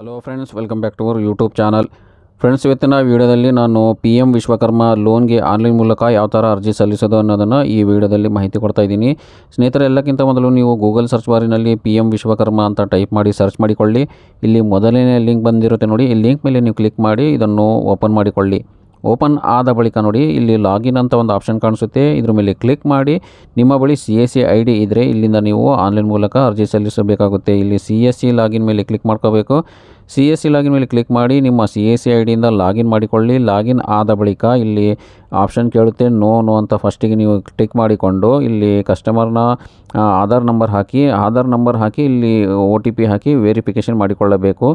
hello friends welcome back to our YouTube channel friends ಇವತ್ತಿನ ವಿಡಿಯೋದಲ್ಲಿ ನಾನು ಪಿ ಎಮ್ ವಿಶ್ವಕರ್ಮ ಲೋನ್ಗೆ ಆನ್ಲೈನ್ ಮೂಲಕ ಯಾವ ಥರ ಅರ್ಜಿ ಸಲ್ಲಿಸೋದು ಅನ್ನೋದನ್ನು ಈ ವಿಡಿಯೋದಲ್ಲಿ ಮಾಹಿತಿ ಕೊಡ್ತಾ ಇದ್ದೀನಿ ಸ್ನೇಹಿತರೆ ಎಲ್ಲಕ್ಕಿಂತ ಮೊದಲು ನೀವು ಗೂಗಲ್ ಸರ್ಚ್ ಬಾರಿನಲ್ಲಿ ಪಿ ಎಮ್ ವಿಶ್ವಕರ್ಮ ಅಂತ ಟೈಪ್ ಮಾಡಿ ಸರ್ಚ್ ಮಾಡಿಕೊಳ್ಳಿ ಇಲ್ಲಿ ಮೊದಲನೇ ಲಿಂಕ್ ಬಂದಿರುತ್ತೆ ನೋಡಿ ಈ ಲಿಂಕ್ ಮೇಲೆ ನೀವು ಕ್ಲಿಕ್ ಮಾಡಿ ಇದನ್ನು ಓಪನ್ ಮಾಡಿಕೊಳ್ಳಿ ಓಪನ್ ಆದ ಬಳಿಕ ನೋಡಿ ಇಲ್ಲಿ ಲಾಗಿನ್ ಅಂತ ಒಂದು ಆಪ್ಷನ್ ಕಾಣಿಸುತ್ತೆ ಇದ್ರ ಮೇಲೆ ಕ್ಲಿಕ್ ಮಾಡಿ ನಿಮ್ಮ ಬಳಿ C S C I D ಇದ್ದರೆ ಇಲ್ಲಿಂದ ನೀವು ಆನ್ಲೈನ್ ಮೂಲಕ ಅರ್ಜಿ ಸಲ್ಲಿಸಬೇಕಾಗುತ್ತೆ ಇಲ್ಲಿ ಸಿ ಎಸ್ ಸಿ ಲಾಗಿನ್ ಮೇಲೆ ಕ್ಲಿಕ್ ಮಾಡ್ಕೋಬೇಕು ಸಿ ಎಸ್ ಸಿ ಲಾಗಿನ್ ಮೇಲೆ ಕ್ಲಿಕ್ ಮಾಡಿ ನಿಮ್ಮ ಸಿ ಎಸ್ ಸಿ ಐಡಿಯಿಂದ ಲಾಗಿನ್ ಮಾಡಿಕೊಳ್ಳಿ ಲಾಗಿನ್ ಆದ ಬಳಿಕ ಇಲ್ಲಿ ಆಪ್ಷನ್ ಕೇಳುತ್ತೆ ನೋ ನೋ ಅಂತ ಫಸ್ಟಿಗೆ ನೀವು ಕ್ಲಿಕ್ ಮಾಡಿಕೊಂಡು ಇಲ್ಲಿ ಕಸ್ಟಮರ್ನ ಆಧಾರ್ ನಂಬರ್ ಹಾಕಿ ಆಧಾರ್ ನಂಬರ್ ಹಾಕಿ ಇಲ್ಲಿ ಒ ಟಿ ಪಿ ಹಾಕಿ ವೆರಿಫಿಕೇಷನ್ ಮಾಡಿಕೊಳ್ಳಬೇಕು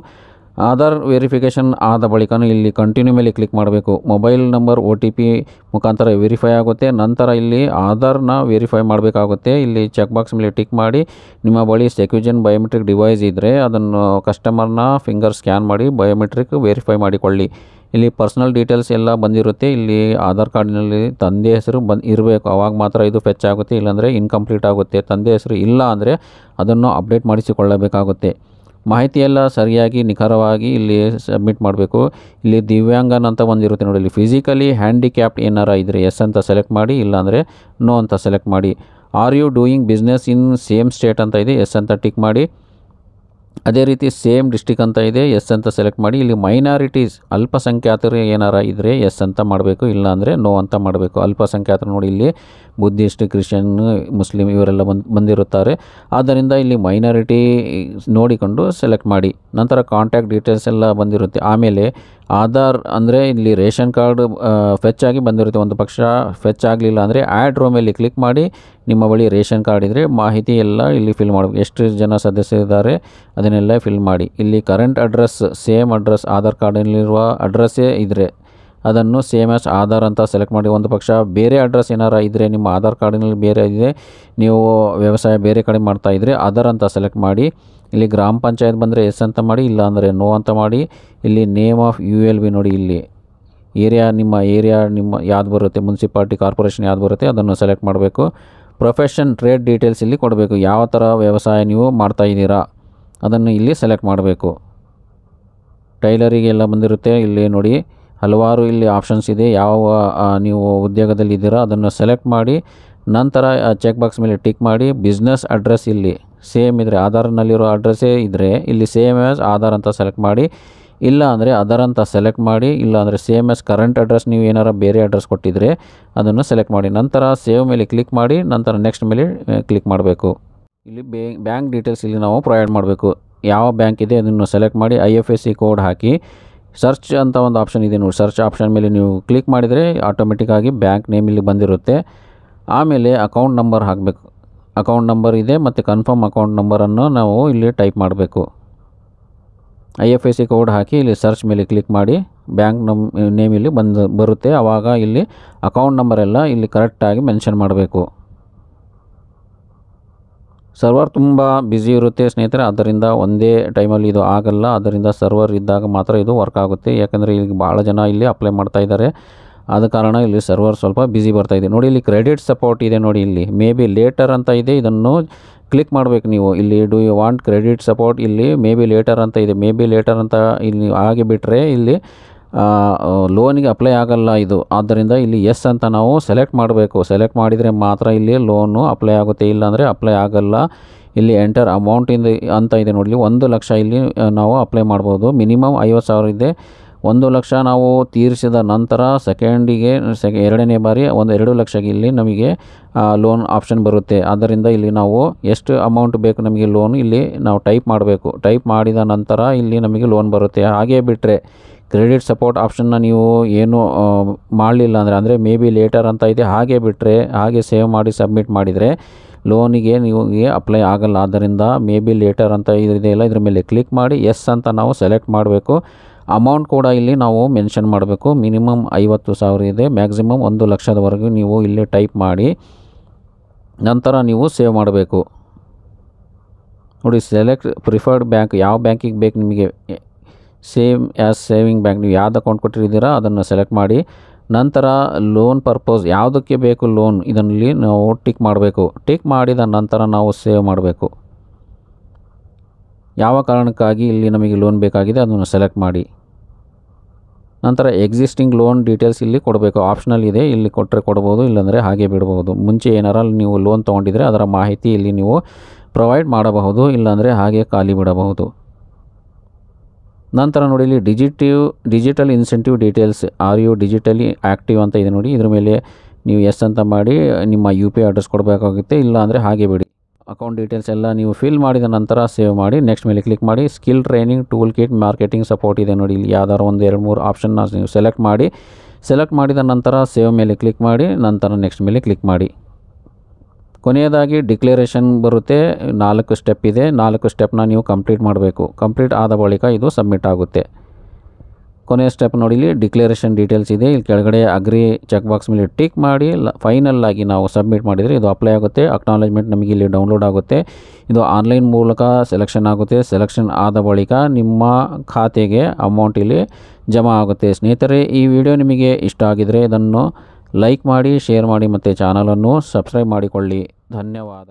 ಆಧಾರ್ ವೆರಿಫಿಕೇಷನ್ ಆದ ಬಳಿಕನೂ ಇಲ್ಲಿ ಕಂಟಿನ್ಯೂ ಮೇಲೆ ಕ್ಲಿಕ್ ಮಾಡಬೇಕು mobile number O T P ಮುಖಾಂತರ ವೆರಿಫೈ ಆಗುತ್ತೆ ನಂತರ ಇಲ್ಲಿ ಆಧಾರ್ನ ವೆರಿಫೈ ಮಾಡಬೇಕಾಗುತ್ತೆ ಇಲ್ಲಿ ಚೆಕ್ ಬಾಕ್ಸ್ ಮೇಲೆ ಟಿಕ್ ಮಾಡಿ ನಿಮ್ಮ ಬಳಿ ಸೆಕ್ಯೂಜನ್ ಬಯೋಮೆಟ್ರಿಕ್ ಡಿವೈಸ್ ಇದ್ದರೆ ಅದನ್ನು ಕಸ್ಟಮರ್ನ ಫಿಂಗರ್ ಸ್ಕ್ಯಾನ್ ಮಾಡಿ ಬಯೋಮೆಟ್ರಿಕ್ ವೆರಿಫೈ ಮಾಡಿಕೊಳ್ಳಿ ಇಲ್ಲಿ ಪರ್ಸ್ನಲ್ ಡೀಟೇಲ್ಸ್ ಎಲ್ಲ ಬಂದಿರುತ್ತೆ ಇಲ್ಲಿ ಆಧಾರ್ ಕಾರ್ಡಿನಲ್ಲಿ ತಂದೆ ಹೆಸರು ಬಂದು ಇರಬೇಕು ಅವಾಗ ಮಾತ್ರ ಇದು ಫೆಚ್ ಆಗುತ್ತೆ ಇಲ್ಲಾಂದರೆ ಇನ್ಕಂಪ್ಲೀಟ್ ಆಗುತ್ತೆ ತಂದೆ ಹೆಸರು ಇಲ್ಲ ಅಂದರೆ ಅದನ್ನು ಅಪ್ಡೇಟ್ ಮಾಡಿಸಿಕೊಳ್ಳಬೇಕಾಗುತ್ತೆ ಮಾಹಿತಿಯೆಲ್ಲ ಸರಿಯಾಗಿ ನಿಖರವಾಗಿ ಇಲ್ಲಿ ಸಬ್ಮಿಟ್ ಮಾಡಬೇಕು ಇಲ್ಲಿ ದಿವ್ಯಾಂಗನ್ ಅಂತ ಒಂದಿರುತ್ತೆ ನೋಡಿ ಇಲ್ಲಿ ಫಿಸಿಕಲಿ ಹ್ಯಾಂಡಿಕ್ಯಾಪ್ಡ್ ಏನಾರ ಇದ್ದರೆ ಎಸ್ ಅಂತ ಸೆಲೆಕ್ಟ್ ಮಾಡಿ ಇಲ್ಲಾಂದರೆ ನೋ ಅಂತ ಸೆಲೆಕ್ಟ್ ಮಾಡಿ are you doing business in same state ಅಂತ ಇದೆ ಎಸ್ ಅಂತ ಟಿಕ್ ಮಾಡಿ ಅದೇ ರೀತಿ ಸೇಮ್ ಡಿಸ್ಟಿಕ್ ಅಂತ ಇದೆ ಎಸ್ ಅಂತ ಸೆಲೆಕ್ಟ್ ಮಾಡಿ ಇಲ್ಲಿ ಮೈನಾರಿಟೀಸ್ ಅಲ್ಪಸಂಖ್ಯಾತರು ಏನಾರ ಇದ್ದರೆ ಎಸ್ ಅಂತ ಮಾಡಬೇಕು ಇಲ್ಲ ಅಂದರೆ ನೋ ಅಂತ ಮಾಡಬೇಕು ಅಲ್ಪಸಂಖ್ಯಾತರು ನೋಡಿ ಇಲ್ಲಿ ಬುದ್ಧಿಸ್ಟ್ ಕ್ರಿಶ್ಚಿಯನ್ ಮುಸ್ಲಿಂ ಇವರೆಲ್ಲ ಬಂದು ಬಂದಿರುತ್ತಾರೆ ಆದ್ದರಿಂದ ಇಲ್ಲಿ ಮೈನಾರಿಟಿ ನೋಡಿಕೊಂಡು ಸೆಲೆಕ್ಟ್ ಮಾಡಿ ನಂತರ ಕಾಂಟ್ಯಾಕ್ಟ್ ಡೀಟೇಲ್ಸ್ ಎಲ್ಲ ಬಂದಿರುತ್ತೆ ಆಮೇಲೆ ಆಧಾರ್ ಅಂದರೆ ಇಲ್ಲಿ ರೇಷನ್ ಕಾರ್ಡ್ ಫೆಚ್ ಆಗಿ ಬಂದಿರುತ್ತೆ ಒಂದು ಪಕ್ಷ ಫೆಚ್ ಆಗಲಿಲ್ಲ ಅಂದರೆ ಆ್ಯಡ್ ರೂಮಲ್ಲಿ ಕ್ಲಿಕ್ ಮಾಡಿ ನಿಮ್ಮ ಬಳಿ ರೇಷನ್ ಕಾರ್ಡ್ ಇದ್ದರೆ ಮಾಹಿತಿ ಎಲ್ಲ ಇಲ್ಲಿ ಫಿಲ್ ಮಾಡಬೇಕು ಎಷ್ಟು ಜನ ಸದಸ್ಯರಿದ್ದಾರೆ ಅದನ್ನೆಲ್ಲ ಫಿಲ್ ಮಾಡಿ ಇಲ್ಲಿ current address same address Aadhaar ಕಾರ್ಡಲ್ಲಿರುವ ಅಡ್ರೆಸ್ಸೇ ಇದ್ದರೆ ಅದನ್ನು ಸೇಮ್ ಆಸ್ ಆಧಾರ್ ಅಂತ ಸೆಲೆಕ್ಟ್ ಮಾಡಿ ಒಂದು ಪಕ್ಷ ಬೇರೆ ಅಡ್ರೆಸ್ ಏನಾರು ಇದ್ದರೆ ನಿಮ್ಮ ಆಧಾರ್ ಕಾರ್ಡಿನಲ್ಲಿ ಬೇರೆ ಇದೆ ನೀವು ವ್ಯವಸಾಯ ಬೇರೆ ಕಡೆ ಮಾಡ್ತಾಯಿದ್ರೆ ಆಧಾರ್ ಅಂತ ಸೆಲೆಕ್ಟ್ ಮಾಡಿ ಇಲ್ಲಿ ಗ್ರಾಮ ಪಂಚಾಯತ್ ಬಂದರೆ ಎಸ್ ಅಂತ ಮಾಡಿ ಇಲ್ಲ ಅಂದರೆ ನೋ ಅಂತ ಮಾಡಿ ಇಲ್ಲಿ name of U L B ನೋಡಿ ಇಲ್ಲಿ ಏರಿಯಾ ನಿಮ್ಮ ಏರಿಯಾ ನಿಮ್ಮ ಯಾವ್ದು ಬರುತ್ತೆ ಮುನ್ಸಿಪಾಲ್ಟಿ ಕಾರ್ಪೊರೇಷನ್ ಯಾವ್ದು ಬರುತ್ತೆ ಅದನ್ನು ಸೆಲೆಕ್ಟ್ ಮಾಡಬೇಕು ಪ್ರೊಫೆಷನ್ ಟ್ರೇಡ್ ಡೀಟೇಲ್ಸ್ ಇಲ್ಲಿ ಕೊಡಬೇಕು ಯಾವ ಥರ ವ್ಯವಸಾಯ ನೀವು ಮಾಡ್ತಾ ಇದ್ದೀರಾ ಅದನ್ನು ಇಲ್ಲಿ ಸೆಲೆಕ್ಟ್ ಮಾಡಬೇಕು ಟೈಲರಿಗೆಲ್ಲ ಬಂದಿರುತ್ತೆ ಇಲ್ಲಿ ನೋಡಿ ಹಲವಾರು ಇಲ್ಲಿ ಆಪ್ಷನ್ಸ್ ಇದೆ ಯಾವ ನೀವು ಉದ್ಯೋಗದಲ್ಲಿ ಇದ್ದೀರಾ ಅದನ್ನು ಸೆಲೆಕ್ಟ್ ಮಾಡಿ ನಂತರ ಚೆಕ್ ಬಾಕ್ಸ್ ಮೇಲೆ ಟಿಕ್ ಮಾಡಿ ಬಿಸ್ನೆಸ್ ಅಡ್ರೆಸ್ ಇಲ್ಲಿ ಸೇಮ್ ಇದ್ದರೆ ಆಧಾರ್ನಲ್ಲಿರೋ ಅಡ್ರೆಸ್ಸೇ ಇದ್ದರೆ ಇಲ್ಲಿ ಸೇಮ್ ಆಸ್ ಆಧಾರ್ ಅಂತ ಸೆಲೆಕ್ಟ್ ಮಾಡಿ ಇಲ್ಲ ಅಂದರೆ ಅದರ್ ಅಂತ ಸೆಲೆಕ್ಟ್ ಮಾಡಿ ಇಲ್ಲ ಅಂದರೆ ಸೇಮ್ ಎಸ್ ಕರೆಂಟ್ ಅಡ್ರೆಸ್ ನೀವು ಏನಾರ ಬೇರೆ ಅಡ್ರೆಸ್ ಕೊಟ್ಟಿದ್ದರೆ ಅದನ್ನು ಸೆಲೆಕ್ಟ್ ಮಾಡಿ ನಂತರ ಸೇವ್ ಮೇಲೆ ಕ್ಲಿಕ್ ಮಾಡಿ ನಂತರ ನೆಕ್ಸ್ಟ್ ಮೇಲೆ ಕ್ಲಿಕ್ ಮಾಡಬೇಕು ಇಲ್ಲಿ ಬ್ಯಾಂಕ್ ಡೀಟೇಲ್ಸ್ ಇಲ್ಲಿ ನಾವು ಪ್ರೊವೈಡ್ ಮಾಡಬೇಕು ಯಾವ ಬ್ಯಾಂಕ್ ಇದೆ ಅದನ್ನು ಸೆಲೆಕ್ಟ್ ಮಾಡಿ I F S C code ಹಾಕಿ ಸರ್ಚ್ ಅಂತ ಒಂದು ಆಪ್ಷನ್ ಇದೆ ನೋಡಿ ಸರ್ಚ್ ಆಪ್ಷನ್ ಮೇಲೆ ನೀವು ಕ್ಲಿಕ್ ಮಾಡಿದರೆ ಆಟೋಮೆಟಿಕ್ಕಾಗಿ ಬ್ಯಾಂಕ್ ನೇಮ್ ಇಲ್ಲಿ ಬಂದಿರುತ್ತೆ ಆಮೇಲೆ ಅಕೌಂಟ್ ನಂಬರ್ ಹಾಕಬೇಕು ಅಕೌಂಟ್ ನಂಬರ್ ಇದೆ ಮತ್ತು ಕನ್ಫರ್ಮ್ ಅಕೌಂಟ್ ನಂಬರನ್ನು ನಾವು ಇಲ್ಲಿ ಟೈಪ್ ಮಾಡಬೇಕು I F S C code ಹಾಕಿ ಇಲ್ಲಿ ಸರ್ಚ್ ಮೇಲೆ ಕ್ಲಿಕ್ ಮಾಡಿ ಬ್ಯಾಂಕ್ ನಮ್ ನೇಮ್ ಇಲ್ಲಿ ಬಂದು ಬರುತ್ತೆ ಆವಾಗ ಇಲ್ಲಿ ಅಕೌಂಟ್ ನಂಬರೆಲ್ಲ ಇಲ್ಲಿ ಕರೆಕ್ಟಾಗಿ ಮೆನ್ಷನ್ ಮಾಡಬೇಕು ಸರ್ವರ್ ತುಂಬ ಬ್ಯುಸಿ ಇರುತ್ತೆ ಸ್ನೇಹಿತರೆ ಅದರಿಂದ ಒಂದೇ ಟೈಮಲ್ಲಿ ಇದು ಆಗಲ್ಲ ಅದರಿಂದ ಸರ್ವರ್ ಇದ್ದಾಗ ಮಾತ್ರ ಇದು ವರ್ಕ್ ಆಗುತ್ತೆ ಯಾಕಂದರೆ ಇಲ್ಲಿ ಭಾಳ ಜನ ಇಲ್ಲಿ ಅಪ್ಲೈ ಮಾಡ್ತಾ ಇದ್ದಾರೆ ಆದ ಕಾರಣ ಇಲ್ಲಿ ಸರ್ವರ್ ಸ್ವಲ್ಪ ಬ್ಯುಸಿ ಬರ್ತಾ ಇದೆ ನೋಡಿ ಇಲ್ಲಿ ಕ್ರೆಡಿಟ್ ಸಪೋರ್ಟ್ ಇದೆ ನೋಡಿ ಇಲ್ಲಿ ಮೇ ಬಿ ಲೇಟರ್ ಅಂತ ಇದೆ ಇದನ್ನು ಕ್ಲಿಕ್ ಮಾಡಬೇಕು ನೀವು ಇಲ್ಲಿ do you want credit support ಇಲ್ಲಿ ಮೇ ಬಿ ಲೇಟರ್ ಅಂತ ಇದೆ ಮೇ ಬಿ ಲೇಟರ್ ಅಂತ ಇಲ್ಲಿ ಹಾಗೆ ಬಿಟ್ಟರೆ ಇಲ್ಲಿ ಲೋನಿಗೆ ಅಪ್ಲೈ ಆಗಲ್ಲ ಇದು ಆದ್ದರಿಂದ ಇಲ್ಲಿ ಎಸ್ ಅಂತ ನಾವು ಸೆಲೆಕ್ಟ್ ಮಾಡಬೇಕು ಸೆಲೆಕ್ಟ್ ಮಾಡಿದರೆ ಮಾತ್ರ ಇಲ್ಲಿ ಲೋನು ಅಪ್ಲೈ ಆಗುತ್ತೆ ಇಲ್ಲಾಂದರೆ ಅಪ್ಲೈ ಆಗಲ್ಲ ಇಲ್ಲಿ ಎಂಟರ್ ಅಮೌಂಟಿಂದ ಅಂತ ಇದೆ ನೋಡಿ ಒಂದು ಲಕ್ಷ ಇಲ್ಲಿ ನಾವು ಅಪ್ಲೈ ಮಾಡ್ಬೋದು ಮಿನಿಮಮ್ ಐವತ್ತು ಸಾವಿರ ಇದೆ ಒಂದು ಲಕ್ಷ ನಾವು ತೀರಿಸಿದ ನಂತರ ಸೆಕೆಂಡಿಗೆ ಸೆಕೆ ಎರಡನೇ ಬಾರಿ ಒಂದು ಎರಡು ಲಕ್ಷಕ್ಕೆ ಇಲ್ಲಿ ನಮಗೆ ಲೋನ್ ಆಪ್ಷನ್ ಬರುತ್ತೆ ಆದ್ದರಿಂದ ಇಲ್ಲಿ ನಾವು ಎಷ್ಟು ಅಮೌಂಟ್ ಬೇಕು ನಮಗೆ ಲೋನ್ ಇಲ್ಲಿ ನಾವು ಟೈಪ್ ಮಾಡಬೇಕು ಟೈಪ್ ಮಾಡಿದ ನಂತರ ಇಲ್ಲಿ ನಮಗೆ ಲೋನ್ ಬರುತ್ತೆ ಹಾಗೇ ಬಿಟ್ಟರೆ ಕ್ರೆಡಿಟ್ ಸಪೋರ್ಟ್ ಆಪ್ಷನ್ನ ನೀವು ಏನು ಮಾಡಲಿಲ್ಲ ಅಂದರೆ ಅಂದರೆ ಮೇ ಬಿ ಲೇಟರ್ ಅಂತ ಇದೆ ಹಾಗೆ ಬಿಟ್ಟರೆ ಹಾಗೆ ಸೇವ್ ಮಾಡಿ ಸಬ್ಮಿಟ್ ಮಾಡಿದರೆ ಲೋನಿಗೆ ನಿಮಗೆ ಅಪ್ಲೈ ಆಗಲ್ಲ ಆದ್ದರಿಂದ ಮೇ ಬಿ ಲೇಟರ್ ಅಂತ ಇದೆಯಲ್ಲ ಇದ್ರ ಮೇಲೆ ಕ್ಲಿಕ್ ಮಾಡಿ ಎಸ್ ಅಂತ ನಾವು ಸೆಲೆಕ್ಟ್ ಮಾಡಬೇಕು ಅಮೌಂಟ್ ಕೂಡ ಇಲ್ಲಿ ನಾವು ಮೆನ್ಷನ್ ಮಾಡಬೇಕು ಮಿನಿಮಮ್ ಐವತ್ತು ಸಾವಿರ ಇದೆ ಮ್ಯಾಕ್ಸಿಮಮ್ ಒಂದು ಲಕ್ಷದವರೆಗೂ ನೀವು ಇಲ್ಲಿ ಟೈಪ್ ಮಾಡಿ ನಂತರ ನೀವು ಸೇವ್ ಮಾಡಬೇಕು ನೋಡಿ ಸೆಲೆಕ್ಟ್ ಪ್ರಿಫರ್ಡ್ ಬ್ಯಾಂಕ್ ಯಾವ ಬ್ಯಾಂಕಿಗೆ ಬೇಕು ನಿಮಗೆ ಸೇಮ್ ಆ್ಯಸ್ ಸೇವಿಂಗ್ ಬ್ಯಾಂಕ್ ನೀವು ಯಾವ್ದು ಅಕೌಂಟ್ ಕೊಟ್ಟಿದ್ದೀರಾ ಅದನ್ನು ಸೆಲೆಕ್ಟ್ ಮಾಡಿ ನಂತರ ಲೋನ್ ಪರ್ಪೋಸ್ ಯಾವುದಕ್ಕೆ ಬೇಕು ಲೋನ್ ಇದನ್ನಲ್ಲಿ ನಾವು ಟಿಕ್ ಮಾಡಬೇಕು ಟಿಕ್ ಮಾಡಿದ ನಂತರ ನಾವು ಸೇವ್ ಮಾಡಬೇಕು ಯಾವ ಕಾರಣಕ್ಕಾಗಿ ಇಲ್ಲಿ ನಮಗೆ ಲೋನ್ ಬೇಕಾಗಿದೆ ಅದನ್ನು ಸೆಲೆಕ್ಟ್ ಮಾಡಿ ನಂತರ ಎಕ್ಸಿಸ್ಟಿಂಗ್ ಲೋನ್ ಡೀಟೇಲ್ಸ್ ಇಲ್ಲಿ ಕೊಡಬೇಕು ಆಪ್ಷನಲ್ ಇದೆ ಇಲ್ಲಿ ಕೊಟ್ಟರೆ ಕೊಡ್ಬೋದು ಇಲ್ಲಾಂದರೆ ಹಾಗೆ ಬಿಡಬಹುದು ಮುಂಚೆ ಏನಾರ ನೀವು ಲೋನ್ ತೊಗೊಂಡಿದ್ರೆ ಅದರ ಮಾಹಿತಿ ಇಲ್ಲಿ ನೀವು ಪ್ರೊವೈಡ್ ಮಾಡಬಹುದು ಇಲ್ಲಾಂದರೆ ಹಾಗೆ ಖಾಲಿ ಬಿಡಬಹುದು ನಂತರ ನೋಡಿ ಇಲ್ಲಿ ಡಿಜಿಟಿವ್ digital incentive details are you digitally active ಅಂತ ಇದೆ ನೋಡಿ ಇದ್ರ ಮೇಲೆ ನೀವು ಎಸ್ ಅಂತ ಮಾಡಿ ನಿಮ್ಮ ಯು ಪಿ ಐ ಅಡ್ರೆಸ್ ಕೊಡಬೇಕಾಗುತ್ತೆ ಇಲ್ಲಾಂದರೆ ಹಾಗೆ ಬಿಡಿ ಅಕೌಂಟ್ ಡೀಟೇಲ್ಸ್ ಎಲ್ಲ ನೀವು ಫಿಲ್ ಮಾಡಿದ ನಂತರ ಸೇವ್ ಮಾಡಿ ನೆಕ್ಸ್ಟ್ ಮೇಲೆ ಕ್ಲಿಕ್ ಮಾಡಿ skill training tool kit marketing support ಇದೆ ನೋಡಿ ಇಲ್ಲಿ ಯಾವ್ದಾದ್ರು ಒಂದು ಎರಡು ಮೂರು ಆಪ್ಷನ್ನ ನೀವು ಸೆಲೆಕ್ಟ್ ಮಾಡಿ ಸೆಲೆಕ್ಟ್ ಮಾಡಿದ ನಂತರ ಸೇವ್ ಮೇಲೆ ಕ್ಲಿಕ್ ಮಾಡಿ ನಂತರ ನೆಕ್ಸ್ಟ್ ಮೇಲೆ ಕ್ಲಿಕ್ ಮಾಡಿ ಕೊನೆಯದಾಗಿ ಡಿಕ್ಲೇರೇಷನ್ ಬರುತ್ತೆ ನಾಲ್ಕು ಸ್ಟೆಪ್ ಇದೆ ನಾಲ್ಕು ಸ್ಟೆಪ್ನ ನೀವು ಕಂಪ್ಲೀಟ್ ಮಾಡಬೇಕು ಕಂಪ್ಲೀಟ್ ಆದ ಬಳಿಕ ಇದು ಸಬ್ಮಿಟ್ ಆಗುತ್ತೆ ಕೊನೆಯ ಸ್ಟೆಪ್ ನೋಡಿಲಿ ಇಲ್ಲಿ ಡಿಕ್ಲರೇಷನ್ ಡೀಟೇಲ್ಸ್ ಇದೆ ಇಲ್ಲಿ ಕೆಳಗಡೆ ಅಗ್ರಿ ಚೆಕ್ ಬಾಕ್ಸ್ ಮೇಲೆ ಟಿಕ್ ಮಾಡಿ ಫೈನಲ್ ಆಗಿ ನಾವು ಸಬ್ಮಿಟ್ ಮಾಡಿದರೆ ಇದು ಅಪ್ಲೈ ಆಗುತ್ತೆ ಅಕ್ನಾಲೆಜ್ಮೆಂಟ್ ನಮಗೆ ಇಲ್ಲಿ ಡೌನ್ಲೋಡ್ ಆಗುತ್ತೆ ಇದು ಆನ್ಲೈನ್ ಮೂಲಕ ಸೆಲೆಕ್ಷನ್ ಆಗುತ್ತೆ ಸೆಲೆಕ್ಷನ್ ಆದ ಬಳಿಕ ನಿಮ್ಮ ಖಾತೆಗೆ ಅಮೌಂಟ್ ಇಲ್ಲಿ ಜಮಾ ಆಗುತ್ತೆ ಸ್ನೇಹಿತರೆ ಈ ವಿಡಿಯೋ ನಿಮಗೆ ಇಷ್ಟ ಆಗಿದರೆ ಇದನ್ನು ಲೈಕ್ ಮಾಡಿ ಶೇರ್ ಮಾಡಿ ಮತ್ತು ಚಾನಲನ್ನು ಸಬ್ಸ್ಕ್ರೈಬ್ ಮಾಡಿಕೊಳ್ಳಿ ಧನ್ಯವಾದ